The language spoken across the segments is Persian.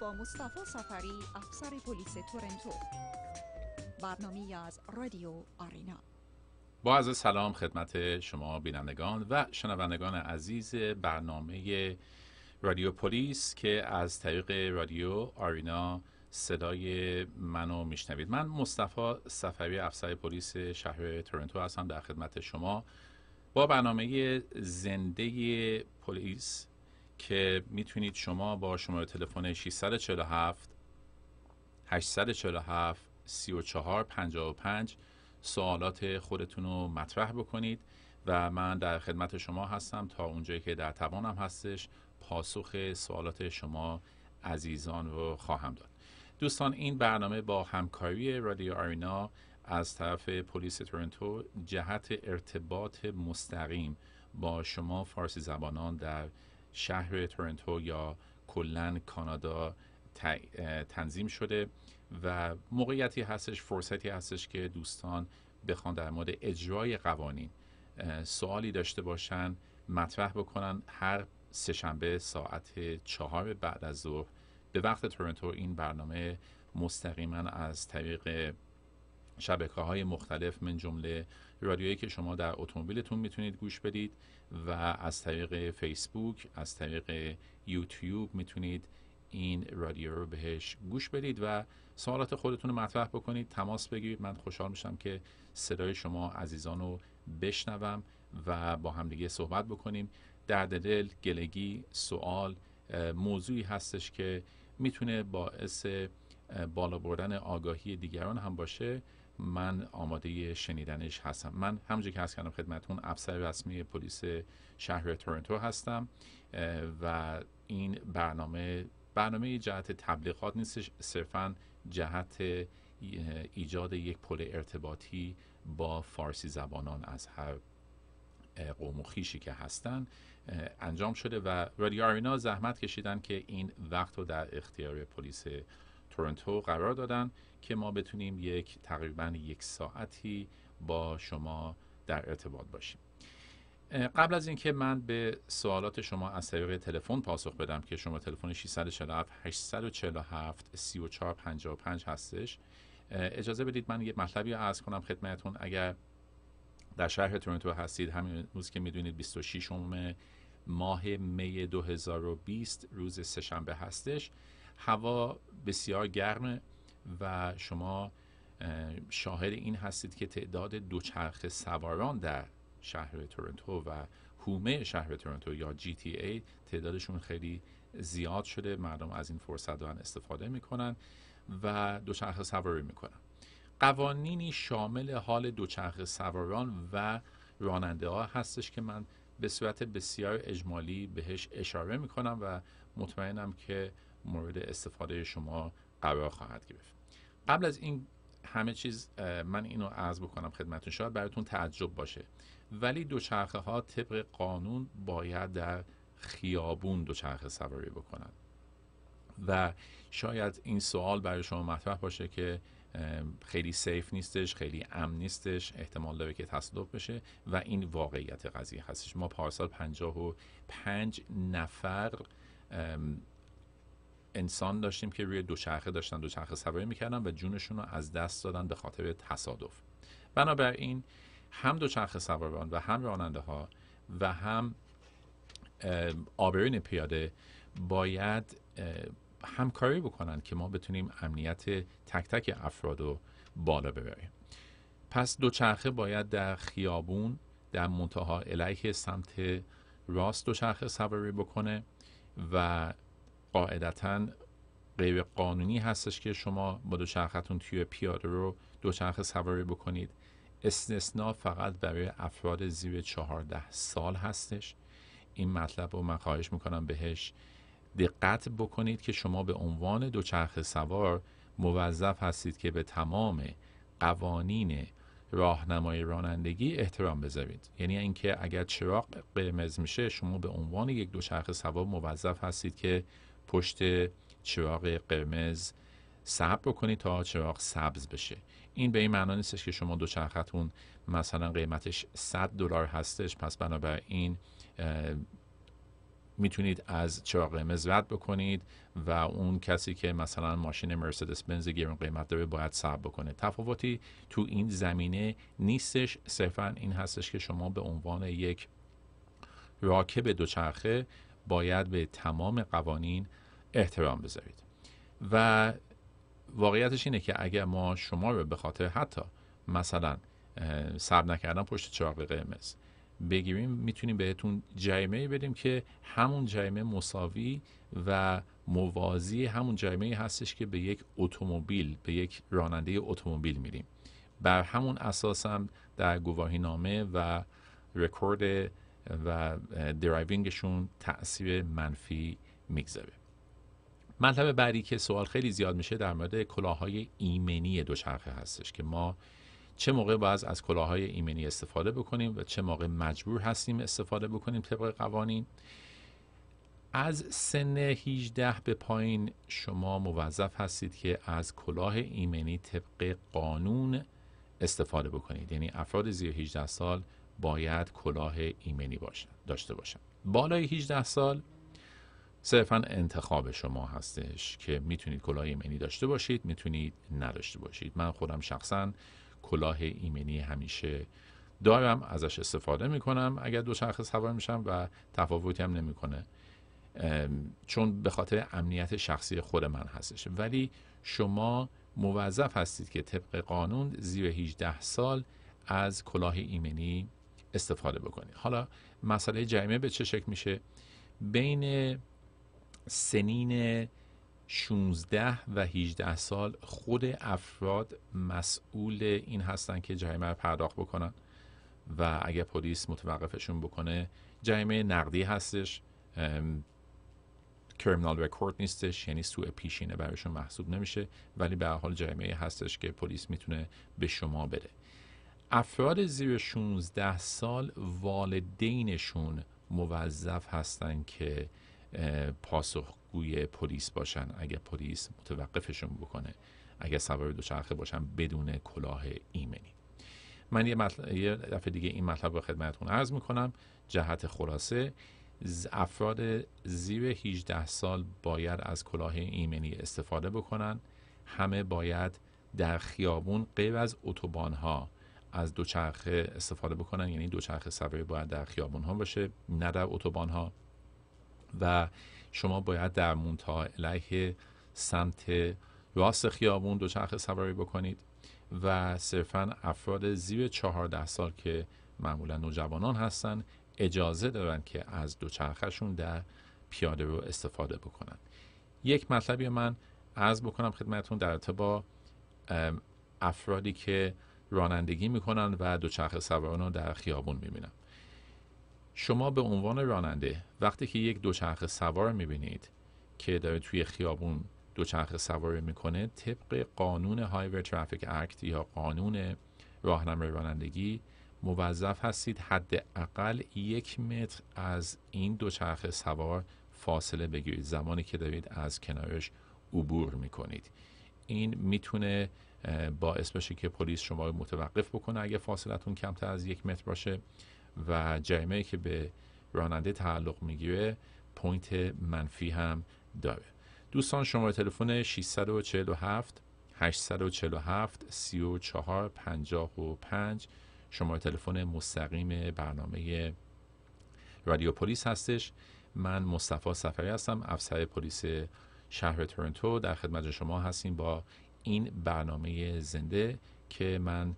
با مصطفی سفری افسر پلیس تورنتو برنامه از رادیو آرینا با سلام خدمت شما بینندگان و شنوندگان عزیز برنامه رادیو پلیس که از طریق رادیو آرینا صدای منو میشنوید من مصطفی سفری افسر پلیس شهر تورنتو هستم در خدمت شما با برنامه زنده پلیس که میتونید شما با شماره تلفن 647 847 3455 سوالات خودتون رو مطرح بکنید و من در خدمت شما هستم تا اونجایی که در توانم هستش پاسخ سوالات شما عزیزان رو خواهم داد دوستان این برنامه با همکاری رادیو آرینا از طرف پلیس تورنتو جهت ارتباط مستقیم با شما فارسی زبانان در شهر تورنتو یا کلا کانادا تنظیم شده و موقعیتی هستش فرصتی هستش که دوستان بخوان در مورد اجرای قوانین سوالی داشته باشن مطرح بکنن هر سهشنبه ساعت چهار بعد از ظهر به وقت تورنتو این برنامه مستقیما از طریق شبکه های مختلف من جمله رادیویی که شما در اتومبیلتون میتونید گوش بدید و از طریق فیسبوک از طریق یوتیوب میتونید این رادیو رو بهش گوش بدید و سوالات خودتون رو مطرح بکنید تماس بگیرید من خوشحال میشم که صدای شما عزیزان رو بشنوم و با همدیگه صحبت بکنیم درد دل گلگی سوال موضوعی هستش که میتونه باعث بالا بردن آگاهی دیگران هم باشه من آماده شنیدنش هستم من همونجور که هست کردم خدمتون افسر رسمی پلیس شهر تورنتو هستم و این برنامه برنامه جهت تبلیغات نیستش صرفا جهت ایجاد یک پل ارتباطی با فارسی زبانان از هر قوم و خیشی که هستن انجام شده و رادیو آرینا زحمت کشیدن که این وقت رو در اختیار پلیس تورنتو قرار دادن که ما بتونیم یک تقریبا یک ساعتی با شما در ارتباط باشیم قبل از اینکه من به سوالات شما از طریق تلفن پاسخ بدم که شما تلفن 647 847 3455 هستش اجازه بدید من یه مطلبی رو عرض کنم خدمتتون اگر در شهر تورنتو هستید همین روز که میدونید 26 ماه می 2020 روز سهشنبه هستش هوا بسیار گرمه و شما شاهد این هستید که تعداد دوچرخه سواران در شهر تورنتو و حومه شهر تورنتو یا جی تی ای تعدادشون خیلی زیاد شده مردم از این فرصت دارن استفاده میکنن و دوچرخ سواری میکنن قوانینی شامل حال دوچرخه سواران و راننده ها هستش که من به صورت بسیار اجمالی بهش اشاره میکنم و مطمئنم که مورد استفاده شما قرار خواهد گرفت قبل از این همه چیز من اینو عرض بکنم خدمتون شاید براتون تعجب باشه ولی دوچرخه ها طبق قانون باید در خیابون دوچرخه سواری بکنن و شاید این سوال برای شما مطرح باشه که خیلی سیف نیستش خیلی امن نیستش احتمال داره که تصادف بشه و این واقعیت قضیه هستش ما پارسال و پنج نفر انسان داشتیم که روی دوچرخه داشتن دوچرخه سواری میکردن و جونشون رو از دست دادن به خاطر تصادف بنابراین هم دوچرخه سواران و هم راننده ها و هم آبرین پیاده باید همکاری بکنن که ما بتونیم امنیت تک تک افراد رو بالا ببریم پس دوچرخه باید در خیابون در منتها علیه سمت راست دوچرخه سواری بکنه و قاعدتا غیر قانونی هستش که شما با دوچرختون توی پیاده رو دوچرخه سواری بکنید استثنا فقط برای افراد زیر چهارده سال هستش این مطلب رو من خواهش میکنم بهش دقت بکنید که شما به عنوان دوچرخه سوار موظف هستید که به تمام قوانین راهنمای رانندگی احترام بذارید یعنی اینکه اگر چراغ قرمز میشه شما به عنوان یک دوچرخه سوار موظف هستید که پشت چراغ قرمز صبر بکنید تا چراغ سبز بشه این به این معنا نیستش که شما دوچرختون مثلا قیمتش 100 دلار هستش پس بنابراین میتونید از چراغ قرمز رد بکنید و اون کسی که مثلا ماشین مرسدس بنز گرون قیمت داره باید صبر بکنه تفاوتی تو این زمینه نیستش صرفا این هستش که شما به عنوان یک راکب دوچرخه باید به تمام قوانین احترام بذارید و واقعیتش اینه که اگر ما شما رو به خاطر حتی مثلا صبر نکردن پشت چراغ قرمز بگیریم میتونیم بهتون جریمه بدیم که همون جریمه مساوی و موازی همون جریمه هستش که به یک اتومبیل به یک راننده اتومبیل میریم بر همون اساس هم در گواهی نامه و رکورد و درایوینگشون تاثیر منفی میگذاره مطلب بعدی که سوال خیلی زیاد میشه در مورد کلاهای ایمنی دوچرخه هستش که ما چه موقع باید از کلاهای ایمنی استفاده بکنیم و چه موقع مجبور هستیم استفاده بکنیم طبق قوانین از سن 18 به پایین شما موظف هستید که از کلاه ایمنی طبق قانون استفاده بکنید یعنی افراد زیر 18 سال باید کلاه ایمنی باشن داشته باشن بالای 18 سال صرفا انتخاب شما هستش که میتونید کلاه ایمنی داشته باشید میتونید نداشته باشید من خودم شخصا کلاه ایمنی همیشه دارم ازش استفاده میکنم اگر دو شخص سوار میشم و تفاوتی هم نمیکنه چون به خاطر امنیت شخصی خود من هستش ولی شما موظف هستید که طبق قانون زیر 18 سال از کلاه ایمنی استفاده بکنید حالا مسئله جریمه به چه شکل میشه بین سنین 16 و 18 سال خود افراد مسئول این هستن که جریمه رو پرداخت بکنن و اگر پلیس متوقفشون بکنه جریمه نقدی هستش کرمینال رکورد نیستش یعنی سوء پیشینه برایشون محسوب نمیشه ولی به حال جریمه هستش که پلیس میتونه به شما بده افراد زیر 16 سال والدینشون موظف هستن که پاسخگوی پلیس باشن اگر پلیس متوقفشون بکنه اگر سوار دوچرخه باشن بدون کلاه ایمنی من یه, یه دفعه دیگه این مطلب رو خدمتتون عرض میکنم جهت خلاصه افراد زیر 18 سال باید از کلاه ایمنی استفاده بکنن همه باید در خیابون غیر از اتوبان ها از دوچرخه استفاده بکنن یعنی دوچرخه سواری باید در خیابون ها باشه نه در اتوبان ها و شما باید در مونتا علیه سمت راست خیابون دوچرخه سواری بکنید و صرفا افراد زیر 14 سال که معمولا نوجوانان هستن اجازه دارن که از دوچرخهشون در پیاده رو استفاده بکنن یک مطلبی من از بکنم خدمتون در با افرادی که رانندگی میکنن و دوچرخه سواران رو در خیابون میبینن شما به عنوان راننده وقتی که یک دوچرخه سوار میبینید که داره توی خیابون دوچرخه سوار میکنه طبق قانون هایور ترافیک اکت یا قانون راهنمای رانندگی موظف هستید حد اقل یک متر از این دوچرخه سوار فاصله بگیرید زمانی که دارید از کنارش عبور میکنید این میتونه باعث بشه که پلیس شما رو متوقف بکنه اگه فاصلتون کمتر از یک متر باشه و جریمه که به راننده تعلق میگیره پوینت منفی هم داره دوستان شماره تلفن 647 847 3455 55 شماره تلفن مستقیم برنامه رادیو پلیس هستش من مصطفی سفری هستم افسر پلیس شهر تورنتو در خدمت شما هستیم با این برنامه زنده که من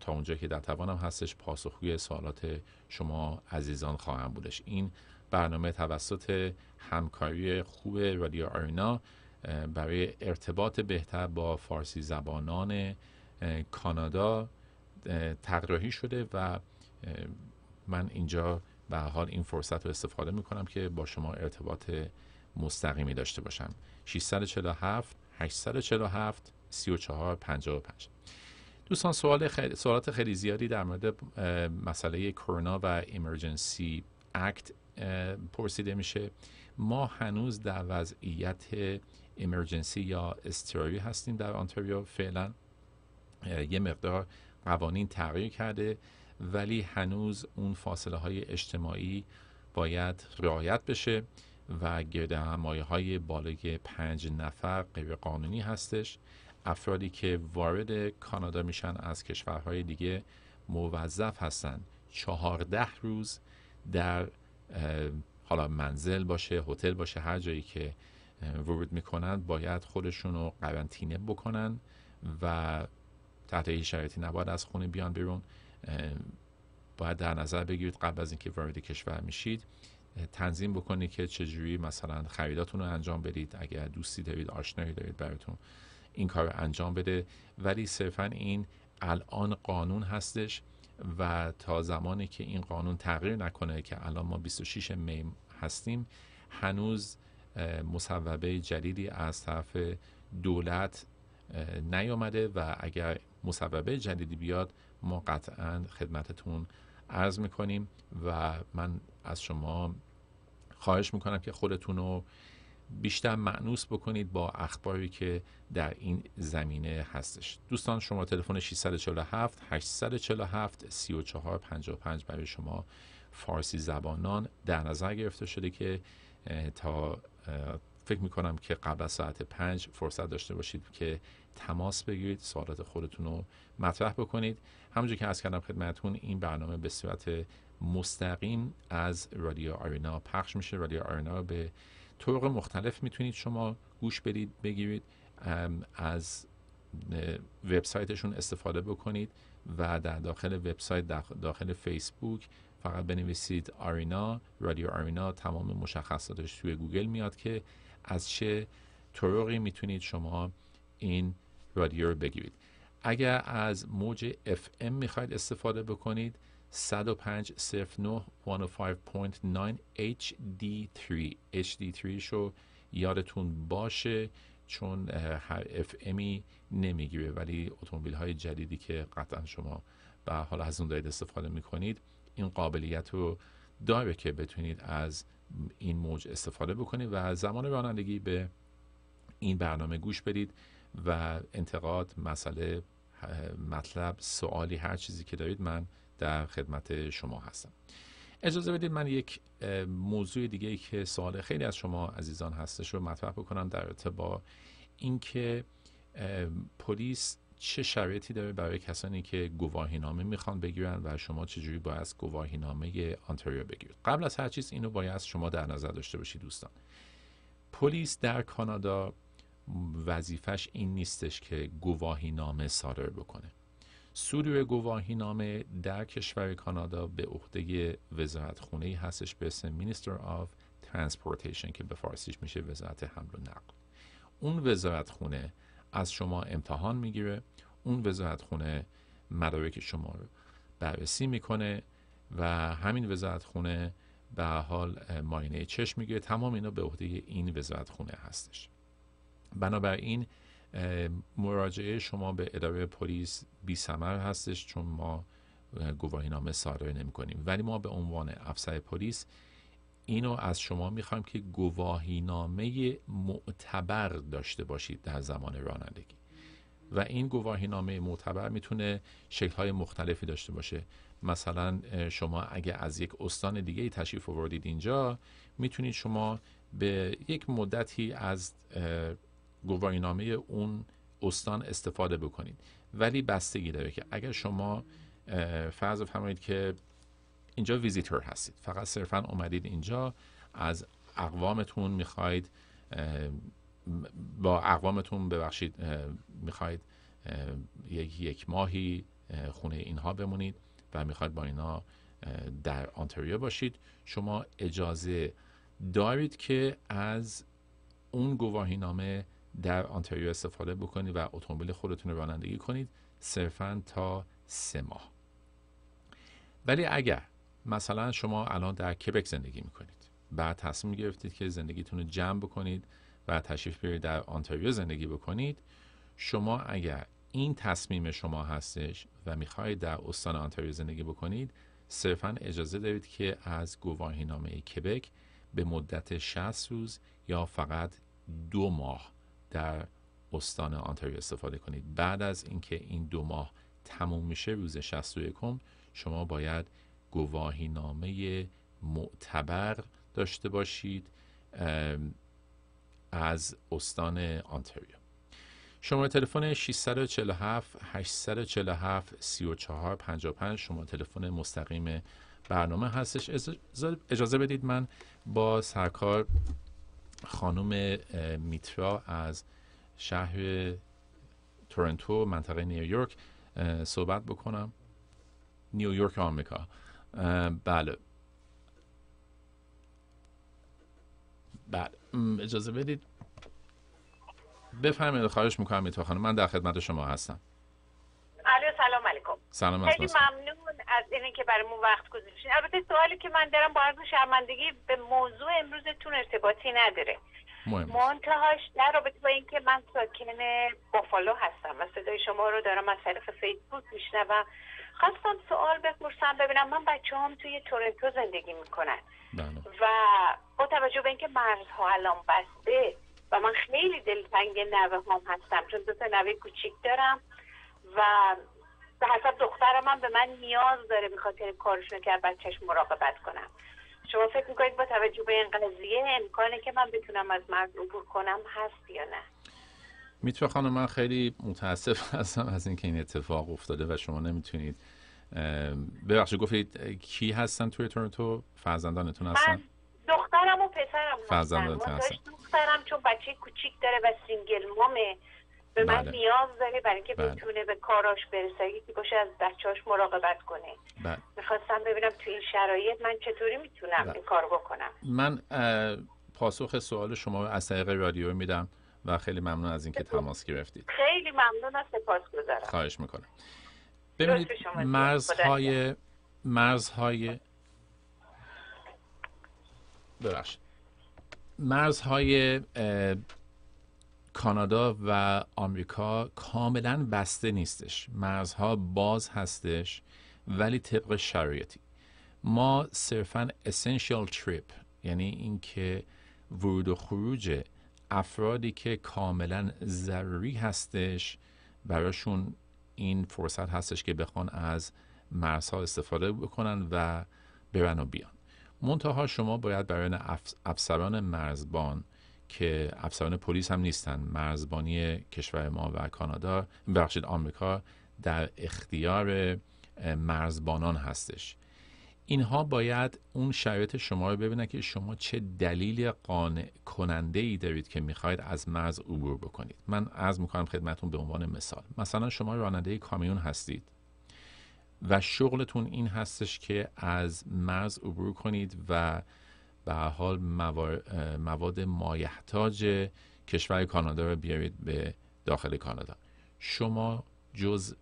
تا اونجا که در توانم هستش پاسخگوی سوالات شما عزیزان خواهم بودش این برنامه توسط همکاری خوب رادیو آرینا برای ارتباط بهتر با فارسی زبانان کانادا تقراحی شده و من اینجا به حال این فرصت رو استفاده میکنم که با شما ارتباط مستقیمی داشته باشم 647 847 3455 دوستان سوال خیلی، سوالات خیلی زیادی در مورد مسئله کرونا و ایمرجنسی اکت پرسیده میشه ما هنوز در وضعیت ایمرجنسی یا استرایی هستیم در آنتریو فعلا یه مقدار قوانین تغییر کرده ولی هنوز اون فاصله های اجتماعی باید رعایت بشه و گردهمایی های بالای پنج نفر غیر قانونی هستش افرادی که وارد کانادا میشن از کشورهای دیگه موظف هستن چهارده روز در حالا منزل باشه هتل باشه هر جایی که ورود میکنن باید خودشون رو قرنطینه بکنن و تحت هیچ شرایطی نباید از خونه بیان بیرون باید در نظر بگیرید قبل از اینکه وارد کشور میشید تنظیم بکنید که چجوری مثلا خریداتون رو انجام بدید اگر دوستی دارید آشنایی دارید براتون این کار رو انجام بده ولی صرفا این الان قانون هستش و تا زمانی که این قانون تغییر نکنه که الان ما 26 می هستیم هنوز مصوبه جدیدی از طرف دولت نیامده و اگر مصوبه جدیدی بیاد ما قطعا خدمتتون عرض میکنیم و من از شما خواهش میکنم که خودتون رو بیشتر معنوس بکنید با اخباری که در این زمینه هستش دوستان شما تلفن 647 847 3455 برای شما فارسی زبانان در نظر گرفته شده که تا فکر میکنم که قبل از ساعت پنج فرصت داشته باشید که تماس بگیرید سوالات خودتون رو مطرح بکنید همونجور که از کردم خدمتون این برنامه به صورت مستقیم از رادیو آرینا پخش میشه رادیو آرینا به طرق مختلف میتونید شما گوش بدید بگیرید از وبسایتشون استفاده بکنید و در داخل وبسایت داخل فیسبوک فقط بنویسید آرینا رادیو آرینا تمام مشخصاتش توی گوگل میاد که از چه طرقی میتونید شما این رادیو رو بگیرید اگر از موج FM میخواید استفاده بکنید 105 105.9 HD3 HD3 شو یادتون باشه چون هر FMی نمیگیره ولی اتومبیل های جدیدی که قطعا شما به حال از اون دارید استفاده میکنید این قابلیت رو داره که بتونید از این موج استفاده بکنید و زمان رانندگی به این برنامه گوش بدید و انتقاد مسئله مطلب سوالی هر چیزی که دارید من در خدمت شما هستم اجازه بدید من یک موضوع دیگه ای که سوال خیلی از شما عزیزان هستش رو مطرح بکنم در رابطه با اینکه پلیس چه شرایطی داره برای کسانی که گواهینامه میخوان بگیرن و شما چجوری باید گواهینامه آنتاریو بگیرید قبل از هر چیز اینو باید شما در نظر داشته باشید دوستان پلیس در کانادا وظیفش این نیستش که گواهی نامه صادر بکنه صدور گواهی نامه در کشور کانادا به عهده وزارت خونه هستش به اسم مینیستر آف ترانسپورتیشن که به فارسیش میشه وزارت حمل و نقل اون وزارت خونه از شما امتحان میگیره اون وزارت خونه مدارک شما رو بررسی میکنه و همین وزارت خونه به حال ماینه چشم میگیره تمام اینا به عهده این وزارت خونه هستش بنابراین مراجعه شما به اداره پلیس بی سمر هستش چون ما گواهی نامه صادر نمی کنیم ولی ما به عنوان افسر پلیس اینو از شما میخوایم که گواهی نامه معتبر داشته باشید در زمان رانندگی و این گواهی نامه معتبر میتونه شکل مختلفی داشته باشه مثلا شما اگه از یک استان دیگه تشریف آوردید اینجا میتونید شما به یک مدتی از گواهینامه اون استان استفاده بکنید ولی بستگی داره که اگر شما فرض فرمایید که اینجا ویزیتور هستید فقط صرفا اومدید اینجا از اقوامتون میخواید با اقوامتون ببخشید میخواید یک یک ماهی خونه اینها بمونید و میخواید با اینا در آنتریو باشید شما اجازه دارید که از اون گواهینامه در آنتاریو استفاده بکنید و اتومبیل خودتون رو رانندگی کنید صرفا تا سه ماه ولی اگر مثلا شما الان در کبک زندگی میکنید بعد تصمیم گرفتید که زندگیتون رو جمع بکنید و تشریف برید در آنتاریو زندگی بکنید شما اگر این تصمیم شما هستش و میخواهید در استان آنتاریو زندگی بکنید صرفا اجازه دارید که از گواهینامه کبک به مدت 60 روز یا فقط دو ماه در استان آنتاریو استفاده کنید بعد از اینکه این دو ماه تموم میشه روز 61 شما باید گواهی نامه معتبر داشته باشید از استان آنتاریو شماره تلفن 647 847 3455 شما تلفن مستقیم برنامه هستش اجازه بدید من با سرکار خانم میترا از شهر تورنتو منطقه نیویورک صحبت بکنم نیویورک آمریکا بله بله اجازه بدید بفرمایید خواهش میکنم میترا خانم من در خدمت شما هستم سلام علیکم خیلی ممنون از اینه که برامون وقت گذاشتین البته سوالی که من دارم با عرض شرمندگی به موضوع امروزتون ارتباطی نداره منتهاش در رابطه با اینکه من ساکن بافالو هستم و صدای شما رو دارم از طریق فیسبوک میشنوم خواستم سوال بپرسم ببینم من بچه هم توی تورنتو زندگی میکنن بله. و با توجه به اینکه مرزها الان بسته و من خیلی دلتنگ نوه هم هستم چون دو تا نوه کوچیک دارم و به حساب دخترم هم به من نیاز داره به خاطر کارشون که بچهش مراقبت کنم شما فکر میکنید با توجه به این قضیه امکانه که من بتونم از مرد عبور کنم هست یا نه میتوه خانم من خیلی متاسف هستم از اینکه این اتفاق افتاده و شما نمیتونید ببخشید گفتید کی هستن توی تورنتو فرزندانتون هستن دخترم و پسرم فرزندانتون هستن دخترم چون بچه کوچیک داره و سینگل مامه به من بله. نیاز داره برای اینکه بله. بتونه به کاراش برسه یکی باشه از بچهاش مراقبت کنه بله. میخواستم ببینم تو این شرایط من چطوری میتونم بله. این کار بکنم من پاسخ سوال شما از طریق رادیو میدم و خیلی ممنون از اینکه تماس گرفتید خیلی ممنون از سپاسگزارم خواهش میکنم ببینید مرزهای مرزهای ببخشید مرزهای کانادا و آمریکا کاملا بسته نیستش مرزها باز هستش ولی طبق شرایطی ما صرفا اسنشیال تریپ یعنی اینکه ورود و خروج افرادی که کاملا ضروری هستش براشون این فرصت هستش که بخوان از مرزها استفاده بکنن و برن و بیان منتها شما باید برای افسران مرزبان که افسران پلیس هم نیستن مرزبانی کشور ما و کانادا بخشید آمریکا در اختیار مرزبانان هستش اینها باید اون شرایط شما رو ببینن که شما چه دلیل قانع کننده ای دارید که میخواید از مرز عبور بکنید من از میکنم خدمتون به عنوان مثال مثلا شما راننده کامیون هستید و شغلتون این هستش که از مرز عبور کنید و به هر حال مواد مایحتاج کشور کانادا رو بیارید به داخل کانادا شما جزء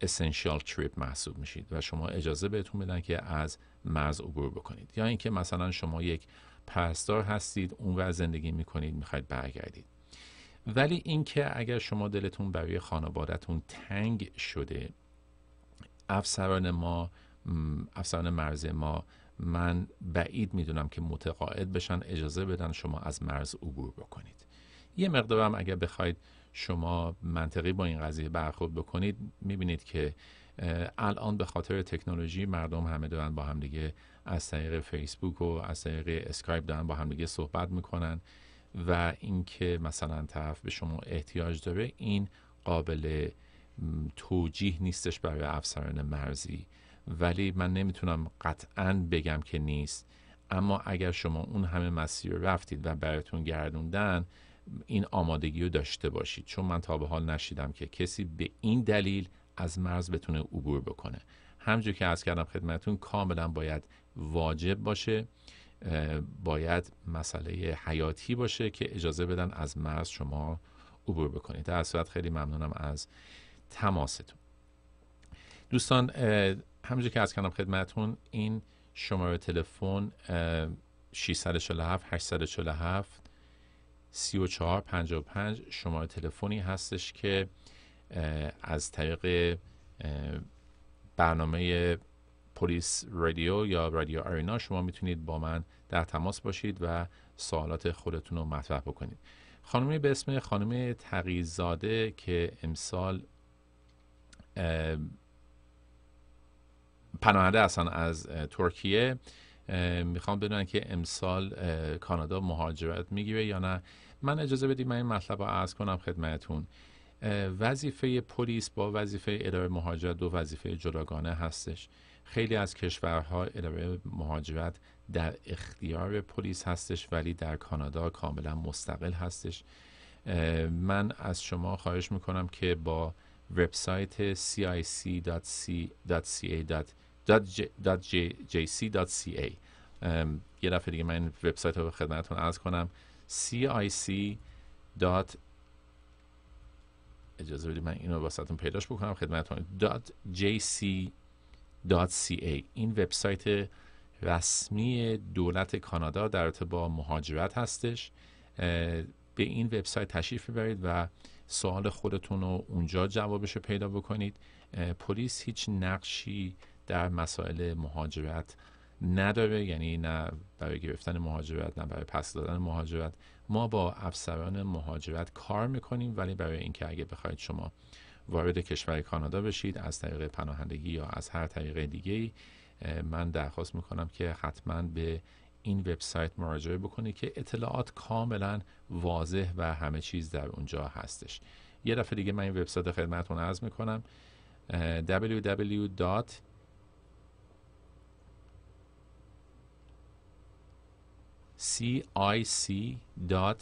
اسنشیال تریپ محسوب میشید و شما اجازه بهتون بدن که از مرز عبور بکنید یا اینکه مثلا شما یک پرستار هستید اونور زندگی میکنید میخواید برگردید ولی اینکه اگر شما دلتون برای خانوادهتون تنگ شده افسران ما افسران مرز ما من بعید میدونم که متقاعد بشن اجازه بدن شما از مرز عبور بکنید یه مقدارم اگر بخواید شما منطقی با این قضیه برخورد بکنید میبینید که الان به خاطر تکنولوژی مردم همه دارن با همدیگه از طریق فیسبوک و از طریق اسکایپ دارن با همدیگه صحبت میکنن و اینکه مثلا طرف به شما احتیاج داره این قابل توجیه نیستش برای افسران مرزی ولی من نمیتونم قطعا بگم که نیست اما اگر شما اون همه مسیر رفتید و براتون گردوندن این آمادگی رو داشته باشید چون من تا به حال نشیدم که کسی به این دلیل از مرز بتونه عبور بکنه همجور که از کردم خدمتون کاملا باید واجب باشه باید مسئله حیاتی باشه که اجازه بدن از مرز شما عبور بکنید در صورت خیلی ممنونم از تماستون دوستان همونجور که از کنم خدمتون این شماره تلفن 647 847 3455 شماره تلفنی هستش که از طریق برنامه پلیس رادیو یا رادیو آرینا شما میتونید با من در تماس باشید و سوالات خودتون رو مطرح بکنید خانمی به اسم خانم تقیزاده که امسال پناهنده هستن از ترکیه میخوام بدونن که امسال کانادا مهاجرت میگیره یا نه من اجازه بدید من این مطلب رو عرض کنم خدمتون وظیفه پلیس با وظیفه اداره مهاجرت دو وظیفه جداگانه هستش خیلی از کشورها اداره مهاجرت در اختیار پلیس هستش ولی در کانادا کاملا مستقل هستش من از شما خواهش میکنم که با وبسایت cic.ca .jc.ca um, یه دفعه دیگه من وبسایت رو خدمتتون عرض کنم cic. اجازه بدید من اینو واسهتون پیداش بکنم خدمتتون .jc.ca این وبسایت رسمی دولت کانادا در رابطه با مهاجرت هستش به این وبسایت تشریف ببرید و سوال خودتون رو اونجا جوابش رو پیدا بکنید پلیس هیچ نقشی در مسائل مهاجرت نداره یعنی نه برای گرفتن مهاجرت نه برای پس دادن مهاجرت ما با افسران مهاجرت کار میکنیم ولی برای اینکه اگه بخواید شما وارد کشور کانادا بشید از طریق پناهندگی یا از هر طریق دیگه من درخواست میکنم که حتما به این وبسایت مراجعه بکنید که اطلاعات کاملا واضح و همه چیز در اونجا هستش یه دفعه دیگه من این وبسایت خدمتتون عرض میکنم www. cic.gc.ca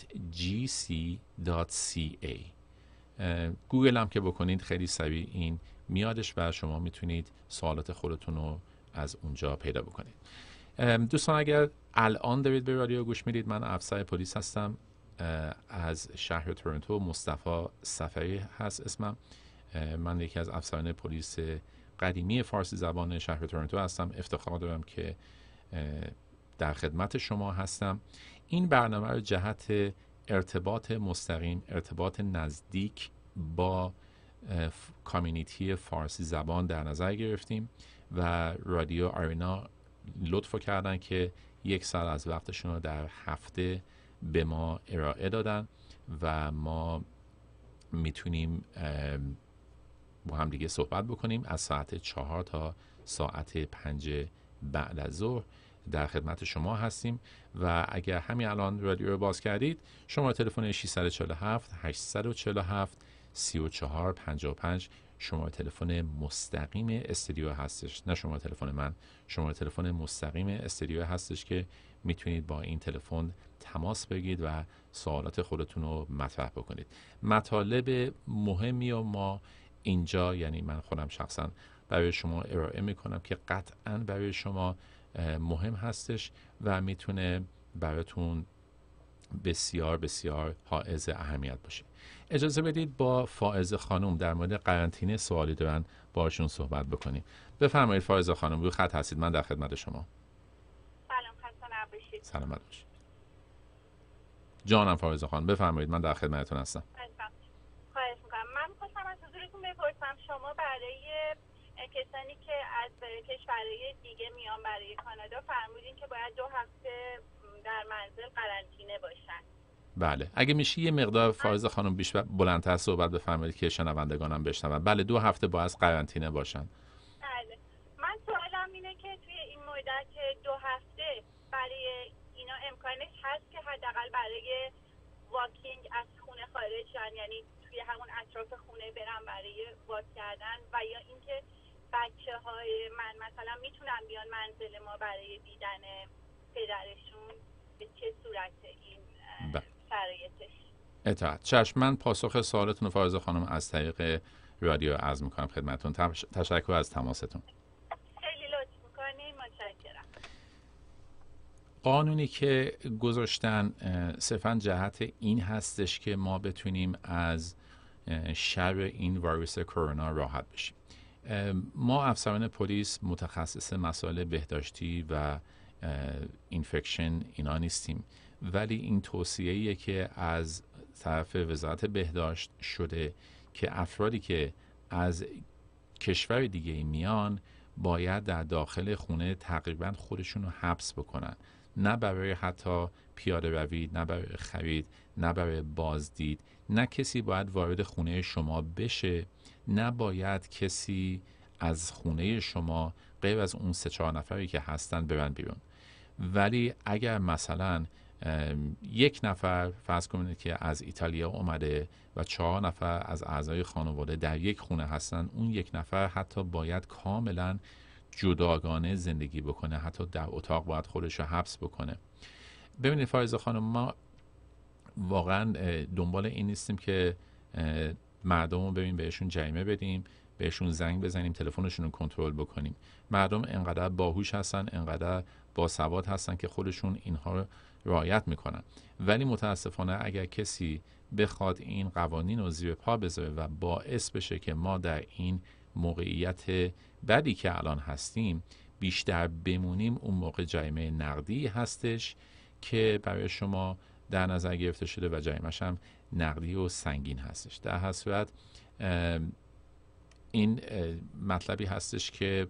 گوگل هم که بکنید خیلی سریع این میادش و شما میتونید سوالات خودتون رو از اونجا پیدا بکنید دوستان اگر الان دارید به رادیو گوش میدید من افسر پلیس هستم از شهر تورنتو مصطفی سفری هست اسمم من یکی از افسران پلیس قدیمی فارسی زبان شهر تورنتو هستم افتخار دارم که در خدمت شما هستم این برنامه رو جهت ارتباط مستقیم ارتباط نزدیک با کامیونیتی فارسی زبان در نظر گرفتیم و رادیو آرینا لطف کردن که یک سال از وقتشون رو در هفته به ما ارائه دادن و ما میتونیم با هم دیگه صحبت بکنیم از ساعت چهار تا ساعت پنج بعد از ظهر در خدمت شما هستیم و اگر همین الان رادیو رو باز کردید شما تلفن 647 847 3455 شما تلفن مستقیم استریو هستش نه شما تلفن من شما تلفن مستقیم استریو هستش که میتونید با این تلفن تماس بگیرید و سوالات خودتون رو مطرح بکنید مطالب مهمی و ما اینجا یعنی من خودم شخصا برای شما ارائه میکنم که قطعا برای شما مهم هستش و میتونه براتون بسیار بسیار حائز اهمیت باشه اجازه بدید با فائز خانم در مورد قرنطینه سوالی دارن باشون صحبت بکنیم بفرمایید فائز خانم روی خط هستید من در خدمت شما سلام خسته نباشید سلامت جانم فائز خانم بفرمایید من در خدمتتون هستم خواهش من خواستم از حضورتون بپرسم شما برای کسانی که از کشورهای دیگه میان برای کانادا فرمودین که باید دو هفته در منزل قرنطینه باشن بله اگه میشه یه مقدار فارز خانم بیشتر بلندتر صحبت بفرمایید که شنوندگانم بشنون بله دو هفته باید قرنطینه باشن بله من سوالم اینه که توی این مدت دو هفته برای اینا امکانش هست که حداقل برای واکینگ از خونه خارج شن یعنی توی همون اطراف خونه برن برای واک کردن و یا اینکه بچه های من مثلا میتونن بیان منزل ما برای دیدن پدرشون به چه صورت این فرایتش بله. اطاعت چشم من پاسخ سوالتون فارز خانم از طریق رادیو از میکنم خدمتون تشکر از تماستون خیلی لطف قانونی که گذاشتن صرفا جهت این هستش که ما بتونیم از شر این ویروس کرونا راحت بشیم ما افسران پلیس متخصص مسائل بهداشتی و اینفکشن اینا نیستیم ولی این توصیه که از طرف وزارت بهداشت شده که افرادی که از کشور دیگه میان باید در داخل خونه تقریبا خودشون رو حبس بکنن نه برای حتی پیاده روی نه برای خرید نه برای بازدید نه کسی باید وارد خونه شما بشه نباید کسی از خونه شما غیر از اون سه چهار نفری که هستن برن بیرون ولی اگر مثلا یک نفر فرض کنید که از ایتالیا اومده و چهار نفر از اعضای خانواده در یک خونه هستن اون یک نفر حتی باید کاملا جداگانه زندگی بکنه حتی در اتاق باید خودش رو حبس بکنه ببینید فارز خانم ما واقعا دنبال این نیستیم که مردم رو ببین بهشون جریمه بدیم بهشون زنگ بزنیم تلفنشون رو کنترل بکنیم مردم انقدر باهوش هستن انقدر سواد هستن که خودشون اینها رو رعایت میکنن ولی متاسفانه اگر کسی بخواد این قوانین رو زیر پا بذاره و باعث بشه که ما در این موقعیت بدی که الان هستیم بیشتر بمونیم اون موقع جریمه نقدی هستش که برای شما در نظر گرفته شده و جریمهش هم نقدی و سنگین هستش در هر صورت این مطلبی هستش که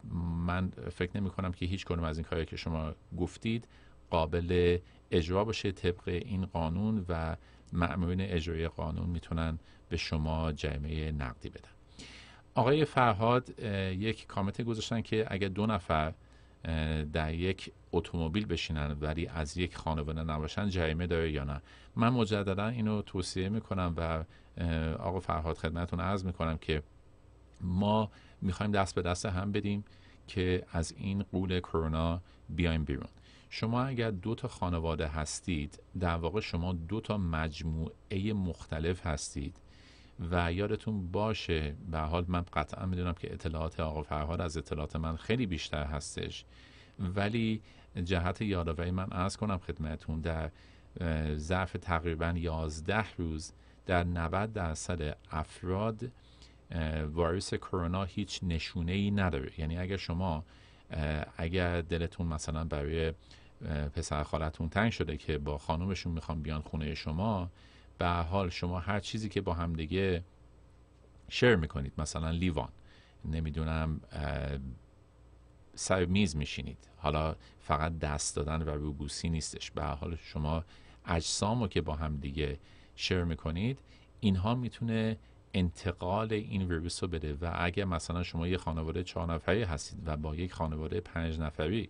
من فکر نمی کنم که هیچ کنم از این کاری که شما گفتید قابل اجرا باشه طبق این قانون و معمولین اجرای قانون میتونن به شما جریمه نقدی بدن آقای فرهاد یک کامنت گذاشتن که اگر دو نفر در یک اتومبیل بشینن ولی از یک خانواده نباشن جریمه داره یا نه من مجددا اینو توصیه میکنم و آقا فرهاد خدمتون عرض میکنم که ما میخوایم دست به دست هم بدیم که از این قول کرونا بیایم بیرون شما اگر دو تا خانواده هستید در واقع شما دو تا مجموعه مختلف هستید و یادتون باشه به حال من قطعا میدونم که اطلاعات آقا فرهاد از اطلاعات من خیلی بیشتر هستش ولی جهت یادآوری من از کنم خدمتون در ظرف تقریبا 11 روز در 90 درصد افراد ویروس کرونا هیچ نشونه ای نداره یعنی اگر شما اگر دلتون مثلا برای پسر خالتون تنگ شده که با خانومشون میخوام بیان خونه شما به حال شما هر چیزی که با هم همدیگه شیر میکنید مثلا لیوان نمیدونم سر میز میشینید حالا فقط دست دادن و روبوسی نیستش به حال شما اجسام رو که با هم دیگه شیر میکنید اینها میتونه انتقال این ویروس رو بده و اگر مثلا شما یه خانواده چهار نفری هستید و با یک خانواده پنج نفری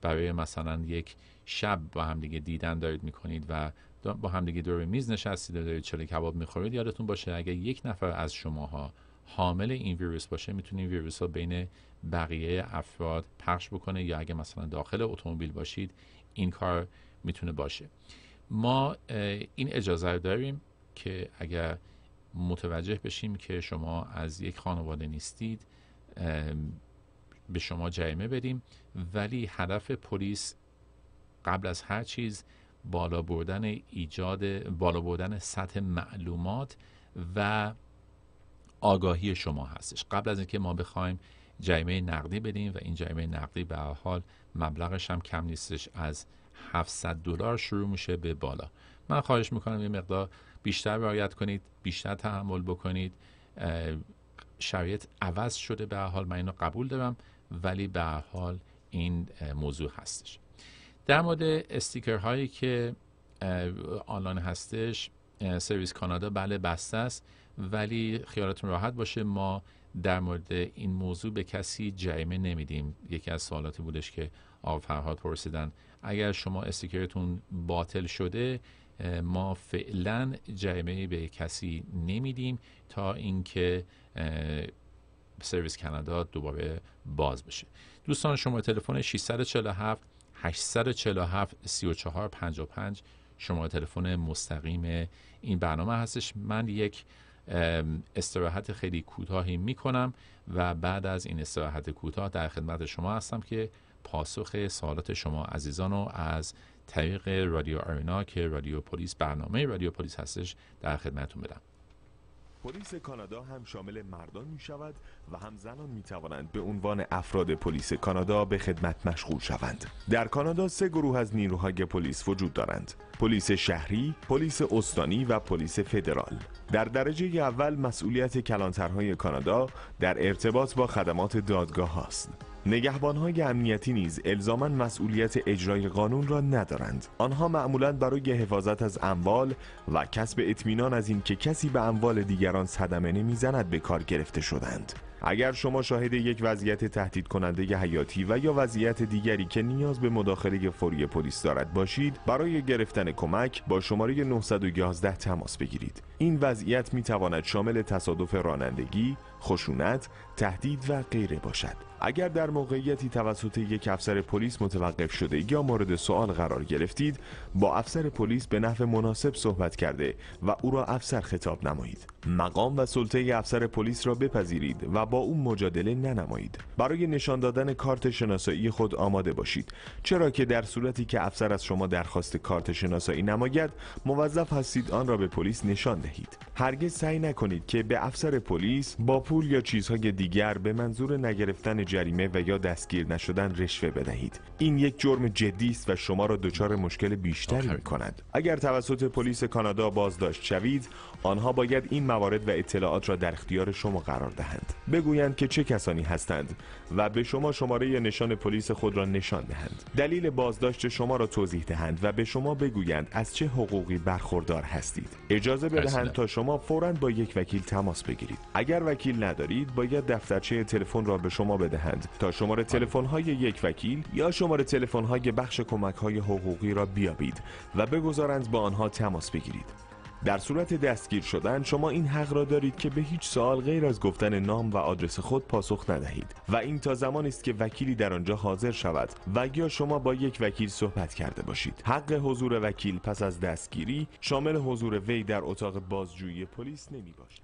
برای مثلا یک شب با هم دیگه دیدن دارید میکنید و با همدیگه دور میز نشستید و دارید چلی کباب میخورید یادتون باشه اگر یک نفر از شماها حامل این ویروس باشه میتونه ویروس ها بین بقیه افراد پخش بکنه یا اگه مثلا داخل اتومبیل باشید این کار میتونه باشه ما این اجازه رو داریم که اگر متوجه بشیم که شما از یک خانواده نیستید به شما جریمه بدیم ولی هدف پلیس قبل از هر چیز بالا بردن ایجاد بالا بردن سطح معلومات و آگاهی شما هستش قبل از اینکه ما بخوایم جریمه نقدی بدیم و این جریمه نقدی به حال مبلغش هم کم نیستش از 700 دلار شروع میشه به بالا من خواهش میکنم یه مقدار بیشتر رعایت کنید بیشتر تحمل بکنید شرایط عوض شده به حال من اینو قبول دارم ولی به حال این موضوع هستش در مورد استیکر هایی که آنلاین هستش سرویس کانادا بله بسته است ولی خیالتون راحت باشه ما در مورد این موضوع به کسی جریمه نمیدیم یکی از سوالاتی بودش که آقا فرهاد پرسیدن اگر شما استیکرتون باطل شده ما فعلا جریمه به کسی نمیدیم تا اینکه سرویس کانادا دوباره باز بشه دوستان شما تلفن 647 847 3455 شما تلفن مستقیم این برنامه هستش من یک استراحت خیلی کوتاهی می کنم و بعد از این استراحت کوتاه در خدمت شما هستم که پاسخ سوالات شما عزیزان رو از طریق رادیو آرینا که رادیو پلیس برنامه رادیو پلیس هستش در خدمتتون بدم پلیس کانادا هم شامل مردان می شود و زنان می توانند به عنوان افراد پلیس کانادا به خدمت مشغول شوند. در کانادا سه گروه از نیروهای پلیس وجود دارند: پلیس شهری، پلیس استانی و پلیس فدرال. در درجه اول مسئولیت کلانترهای کانادا در ارتباط با خدمات دادگاه است. نگهبانهای امنیتی نیز الزاما مسئولیت اجرای قانون را ندارند آنها معمولا برای حفاظت از اموال و کسب اطمینان از اینکه کسی به اموال دیگران صدمه نمیزند به کار گرفته شدند اگر شما شاهد یک وضعیت تهدید کننده ی حیاتی و یا وضعیت دیگری که نیاز به مداخله فوری پلیس دارد باشید برای گرفتن کمک با شماره 911 تماس بگیرید این وضعیت می تواند شامل تصادف رانندگی خشونت تهدید و غیره باشد اگر در موقعیتی توسط یک افسر پلیس متوقف شده یا مورد سوال قرار گرفتید با افسر پلیس به نحو مناسب صحبت کرده و او را افسر خطاب نمایید مقام و سلطه افسر پلیس را بپذیرید و با او مجادله ننمایید برای نشان دادن کارت شناسایی خود آماده باشید چرا که در صورتی که افسر از شما درخواست کارت شناسایی نماید موظف هستید آن را به پلیس نشان دهید هرگز سعی نکنید که به افسر پلیس با پول یا چیزهای دیگر به منظور نگرفتن جریمه و یا دستگیر نشدن رشوه بدهید این یک جرم جدی است و شما را دچار مشکل بیشتری می اگر توسط پلیس کانادا بازداشت شوید آنها باید این موارد و اطلاعات را در اختیار شما قرار دهند بگویند که چه کسانی هستند و به شما شماره یا نشان پلیس خود را نشان دهند دلیل بازداشت شما را توضیح دهند و به شما بگویند از چه حقوقی برخوردار هستید اجازه بدهند تا شما فوراً با یک وکیل تماس بگیرید اگر وکیل ندارید باید دفترچه تلفن را به شما بدهند تا شماره تلفن های یک وکیل یا شماره تلفن های بخش کمک های حقوقی را بیابید و بگذارند با آنها تماس بگیرید در صورت دستگیر شدن شما این حق را دارید که به هیچ سوال غیر از گفتن نام و آدرس خود پاسخ ندهید و این تا زمانی است که وکیلی در آنجا حاضر شود و یا شما با یک وکیل صحبت کرده باشید حق حضور وکیل پس از دستگیری شامل حضور وی در اتاق بازجویی پلیس نمی باشد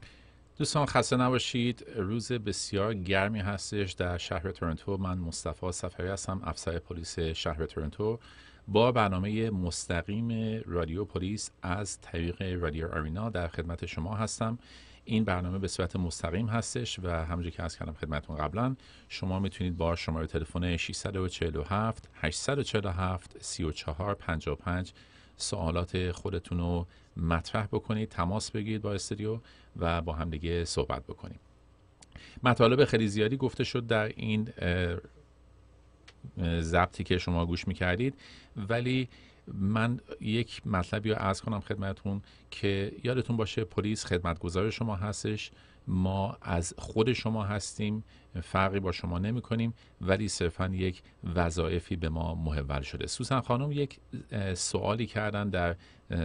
دوستان خسته نباشید روز بسیار گرمی هستش در شهر تورنتو من مصطفی سفری هستم افسر پلیس شهر تورنتو با برنامه مستقیم رادیو پلیس از طریق رادیو آرینا در خدمت شما هستم این برنامه به صورت مستقیم هستش و همونجور که از کردم خدمتون قبلا شما میتونید با شماره تلفن 647 847 3455 سوالات خودتون رو مطرح بکنید تماس بگیرید با استودیو و با همدیگه صحبت بکنیم مطالب خیلی زیادی گفته شد در این ضبطی که شما گوش میکردید ولی من یک مطلبی رو عرض کنم خدمتون که یادتون باشه پلیس خدمتگزار شما هستش ما از خود شما هستیم فرقی با شما نمی کنیم ولی صرفا یک وظایفی به ما محول شده سوسن خانم یک سوالی کردن در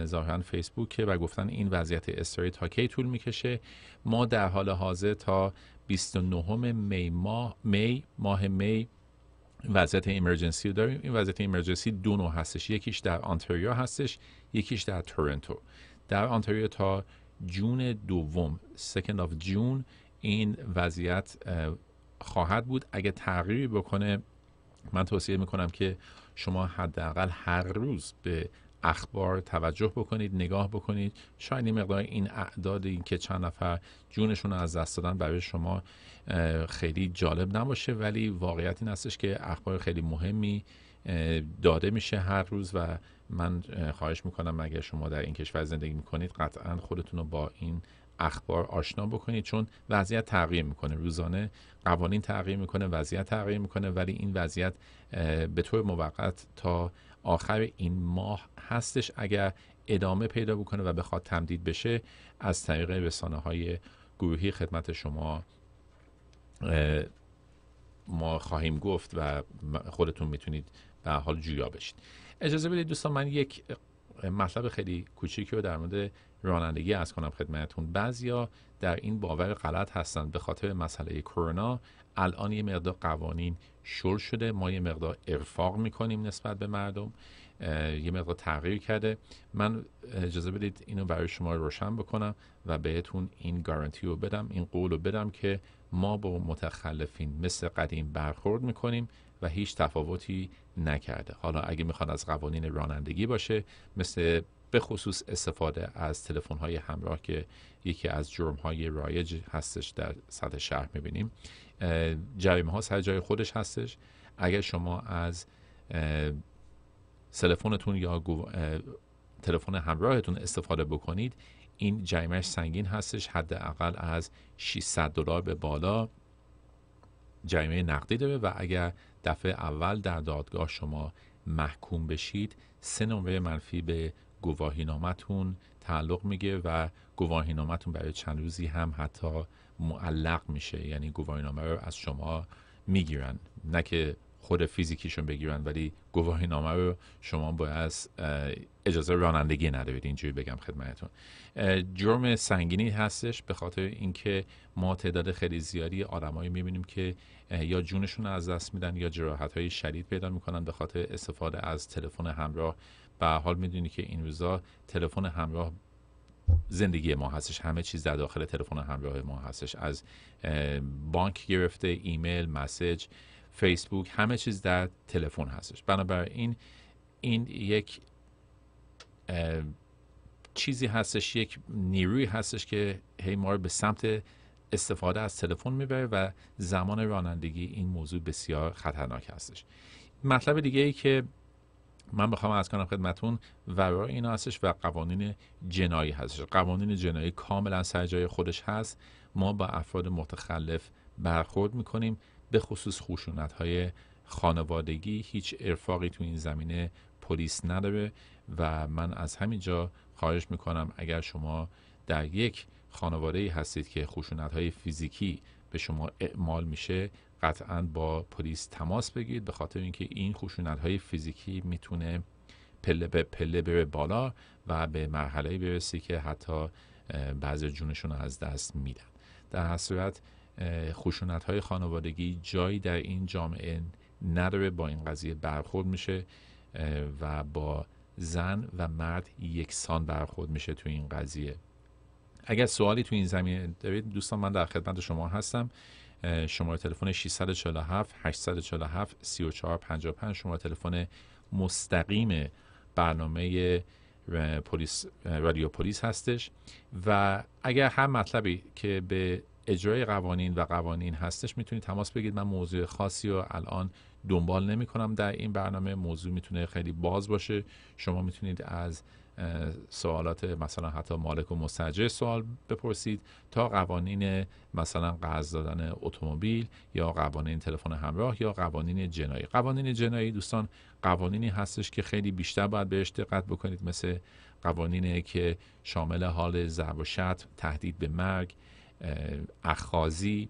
ظاهرا فیسبوک و گفتن این وضعیت استریت تا کی طول میکشه ما در حال حاضر تا 29 می ماه می ماه می وضعیت ایمرجنسی رو داریم این وضعیت ایمرجنسی دو نوع هستش یکیش در آنتریو هستش یکیش در تورنتو در آنتریو تا جون دوم سکند آف جون این وضعیت خواهد بود اگه تغییری بکنه من توصیه میکنم که شما حداقل هر روز به اخبار توجه بکنید نگاه بکنید شاید این مقدار این اعداد این که چند نفر جونشون رو از دست دادن برای شما خیلی جالب نباشه ولی واقعیت این هستش که اخبار خیلی مهمی داده میشه هر روز و من خواهش میکنم اگر شما در این کشور زندگی میکنید قطعا خودتون رو با این اخبار آشنا بکنید چون وضعیت تغییر میکنه روزانه قوانین تغییر میکنه وضعیت تغییر میکنه ولی این وضعیت به طور موقت تا آخر این ماه هستش اگر ادامه پیدا بکنه و بخواد تمدید بشه از طریق رسانه های گروهی خدمت شما ما خواهیم گفت و خودتون میتونید به حال جویا بشید اجازه بدید دوستان من یک مطلب خیلی کوچیکی رو در مورد رانندگی از کنم خدمتتون بعضیا در این باور غلط هستند به خاطر مسئله کرونا الان یه مقدار قوانین شل شده ما یه مقدار ارفاق میکنیم نسبت به مردم یه مقدار تغییر کرده من اجازه بدید اینو برای شما روشن بکنم و بهتون این گارانتی رو بدم این قول رو بدم که ما با متخلفین مثل قدیم برخورد میکنیم و هیچ تفاوتی نکرده حالا اگه میخواد از قوانین رانندگی باشه مثل به خصوص استفاده از تلفن های همراه که یکی از جرم های رایج هستش در سطح شهر میبینیم جریمه ها سر جای خودش هستش اگر شما از تلفنتون یا تلفن همراهتون استفاده بکنید این جریمهش سنگین هستش حداقل از 600 دلار به بالا جریمه نقدی داره و اگر دفعه اول در دادگاه شما محکوم بشید سه نمره منفی به نامتون تعلق میگه و نامتون برای چند روزی هم حتی معلق میشه یعنی گواهینامه رو از شما میگیرن نه که خود فیزیکیشون بگیرن ولی گواهی نامه رو شما باید اجازه رانندگی ندارید اینجوری بگم خدمتتون جرم سنگینی هستش به خاطر اینکه ما تعداد خیلی زیادی آدمایی میبینیم که یا جونشون از دست میدن یا جراحت های شدید پیدا میکنن به خاطر استفاده از تلفن همراه به حال میدونی که این روزا تلفن همراه زندگی ما هستش همه چیز در داخل تلفن همراه ما هستش از بانک گرفته ایمیل مسج فیسبوک همه چیز در تلفن هستش بنابراین این یک چیزی هستش یک نیروی هستش که هی ما رو به سمت استفاده از تلفن میبره و زمان رانندگی این موضوع بسیار خطرناک هستش مطلب دیگه ای که من بخوام از کنم خدمتون ورای اینا هستش و قوانین جنایی هستش قوانین جنایی کاملا سر جای خودش هست ما با افراد متخلف برخورد میکنیم به خصوص خشونت های خانوادگی هیچ ارفاقی تو این زمینه پلیس نداره و من از همینجا خواهش میکنم اگر شما در یک خانواده ای هستید که خشونت های فیزیکی به شما اعمال میشه قطعا با پلیس تماس بگیرید به خاطر اینکه این خشونت های فیزیکی میتونه پله به پله بره بالا و به مرحله برسی که حتی بعضی جونشون رو از دست میدن در هر صورت خشونت های خانوادگی جایی در این جامعه نداره با این قضیه برخورد میشه و با زن و مرد یکسان برخورد میشه تو این قضیه اگر سوالی تو این زمینه دارید دوستان من در خدمت شما هستم شماره تلفن 647 847 3455 شماره تلفن مستقیم برنامه پلیس رادیو پلیس هستش و اگر هر مطلبی که به اجرای قوانین و قوانین هستش میتونید تماس بگیرید من موضوع خاصی رو الان دنبال نمی کنم در این برنامه موضوع میتونه خیلی باز باشه شما میتونید از سوالات مثلا حتی مالک و مستجر سوال بپرسید تا قوانین مثلا قرض دادن اتومبیل یا قوانین تلفن همراه یا قوانین جنایی قوانین جنایی دوستان قوانینی هستش که خیلی بیشتر باید بهش دقت بکنید مثل قوانینی که شامل حال ضرب و شتم تهدید به مرگ اخازی،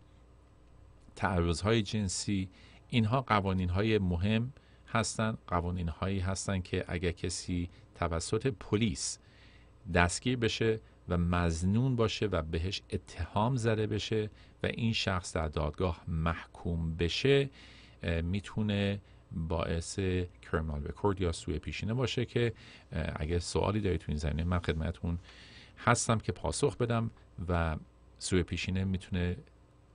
تعرضهای جنسی اینها قوانین های مهم هستند قوانین هایی هستند که اگر کسی توسط پلیس دستگیر بشه و مزنون باشه و بهش اتهام زده بشه و این شخص در دادگاه محکوم بشه میتونه باعث کرمال رکورد یا سوی پیشینه باشه که اگه سوالی دارید تو این زمینه من خدمتون هستم که پاسخ بدم و سوء پیشینه میتونه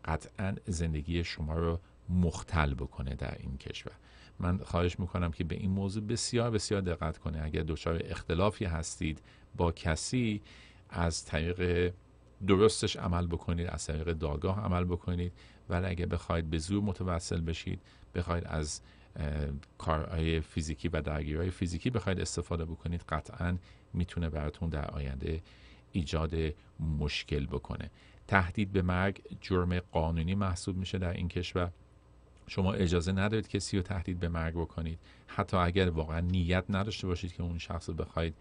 قطعا زندگی شما رو مختل بکنه در این کشور من خواهش میکنم که به این موضوع بسیار بسیار دقت کنه اگر دچار اختلافی هستید با کسی از طریق درستش عمل بکنید از طریق داگاه عمل بکنید ولی اگر بخواید به زور متوسل بشید بخواید از کارهای فیزیکی و درگیرهای فیزیکی بخواید استفاده بکنید قطعا میتونه براتون در آینده ایجاد مشکل بکنه تهدید به مرگ جرم قانونی محسوب میشه در این کشور شما اجازه ندارید کسی رو تهدید به مرگ بکنید حتی اگر واقعا نیت نداشته باشید که اون شخص رو بخواید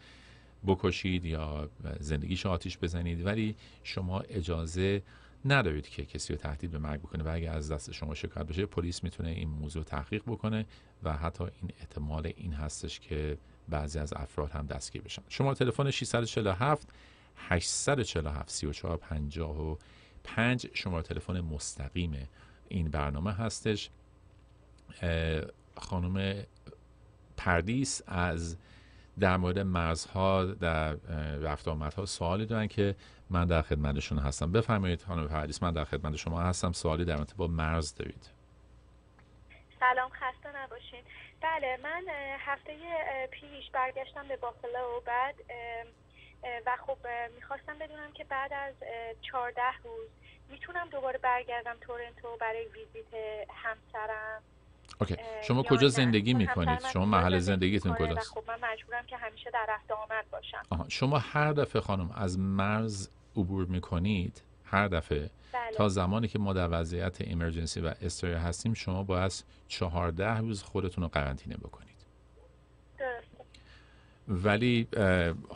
بکشید یا زندگیش آتیش بزنید ولی شما اجازه ندارید که کسی رو تهدید به مرگ بکنه و اگر از دست شما شکایت بشه پلیس میتونه این موضوع تحقیق بکنه و حتی این احتمال این هستش که بعضی از افراد هم دستگیر بشن شما تلفن 647 847 34 55 شماره تلفن مستقیم این برنامه هستش خانم پردیس از در مورد مرزها در رفت آمدها سوالی دارن که من در خدمتشون هستم بفرمایید خانم پردیس من در خدمت شما هستم سوالی در با مرز دارید سلام خسته نباشید بله من هفته پیش برگشتم به باخله و بعد و خب میخواستم بدونم که بعد از چهارده روز میتونم دوباره برگردم تورنتو برای ویزیت همسرم اوکی. شما کجا زندگی خب، میکنید؟ شما محل زندگیتون کجاست؟ خب من مجبورم که همیشه در رفت آمد باشم. آها. شما هر دفعه خانم از مرز عبور میکنید هر دفعه بله. تا زمانی که ما در وضعیت ایمرجنسی و استریا هستیم شما باید چهارده روز خودتون رو قرنطینه بکنید. ولی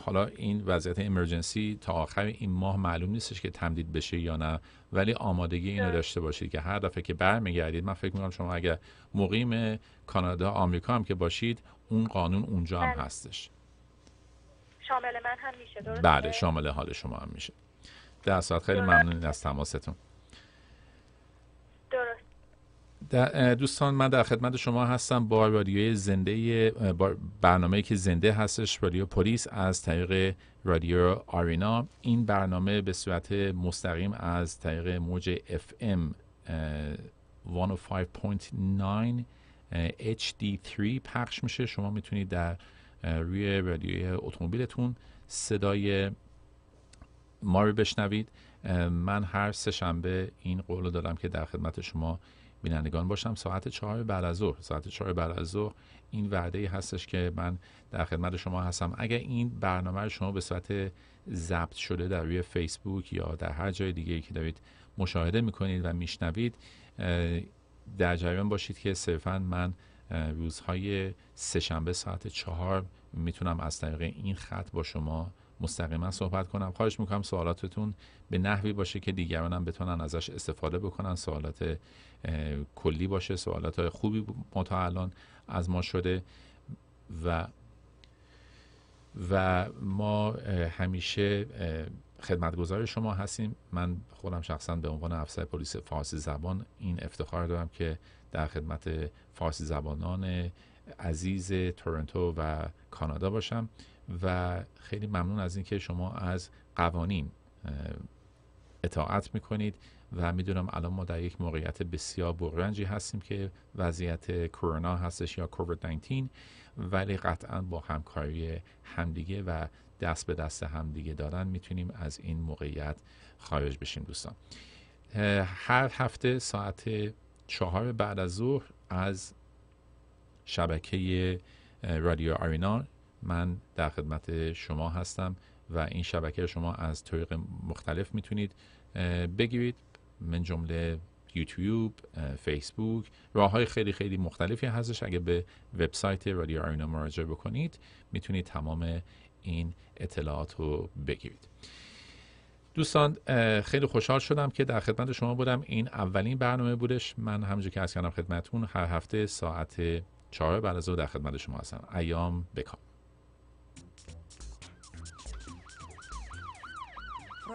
حالا این وضعیت امرجنسی تا آخر این ماه معلوم نیستش که تمدید بشه یا نه ولی آمادگی رو داشته باشید که هر دفعه که برمیگردید من فکر میکنم شما اگر مقیم کانادا آمریکا هم که باشید اون قانون اونجا هم بله. هستش شامل من هم میشه درسته؟ بله شامل حال شما هم میشه در ساعت خیلی ممنون از تماستون دوستان من در خدمت شما هستم با رادیوی زنده برنامه که زنده هستش رادیو پلیس از طریق رادیو آرینا این برنامه به صورت مستقیم از طریق موج FM 105.9 HD3 پخش میشه شما میتونید در روی رادیوی اتومبیلتون صدای ما رو بشنوید من هر سه شنبه این قول رو دادم که در خدمت شما بینندگان باشم ساعت چهار بعد از ظهر ساعت چهار بعد از ظهر این وعده ای هستش که من در خدمت شما هستم اگر این برنامه شما به صورت ضبط شده در روی فیسبوک یا در هر جای دیگه که دارید مشاهده میکنید و میشنوید در جریان باشید که صرفا من روزهای سهشنبه ساعت چهار میتونم از طریق این خط با شما مستقیما صحبت کنم خواهش میکنم سوالاتتون به نحوی باشه که دیگران هم بتونن ازش استفاده بکنن سوالات کلی باشه سوالات های خوبی تا الان از ما شده و و ما همیشه خدمتگزار شما هستیم من خودم شخصا به عنوان افسر پلیس فارسی زبان این افتخار دارم که در خدمت فارسی زبانان عزیز تورنتو و کانادا باشم و خیلی ممنون از اینکه شما از قوانین اطاعت میکنید و میدونم الان ما در یک موقعیت بسیار بغرنجی هستیم که وضعیت کرونا هستش یا کووید 19 ولی قطعا با همکاری همدیگه و دست به دست همدیگه دادن میتونیم از این موقعیت خارج بشیم دوستان هر هفته ساعت چهار بعد از ظهر از شبکه رادیو آرینا من در خدمت شما هستم و این شبکه شما از طریق مختلف میتونید بگیرید من جمله یوتیوب، فیسبوک، راه های خیلی خیلی مختلفی هستش اگه به وبسایت رادیو آرینا مراجعه بکنید میتونید تمام این اطلاعات رو بگیرید. دوستان خیلی خوشحال شدم که در خدمت شما بودم این اولین برنامه بودش من همونجور که از کردم خدمتون هر هفته ساعت چهار بعد از در خدمت شما هستم ایام بکام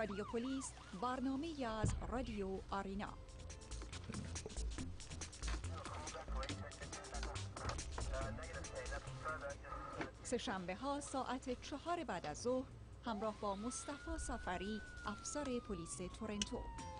رادیو پلیس برنامه از رادیو آرینا شنبه ها ساعت چهار بعد از ظهر همراه با مصطفی سفری افسر پلیس تورنتو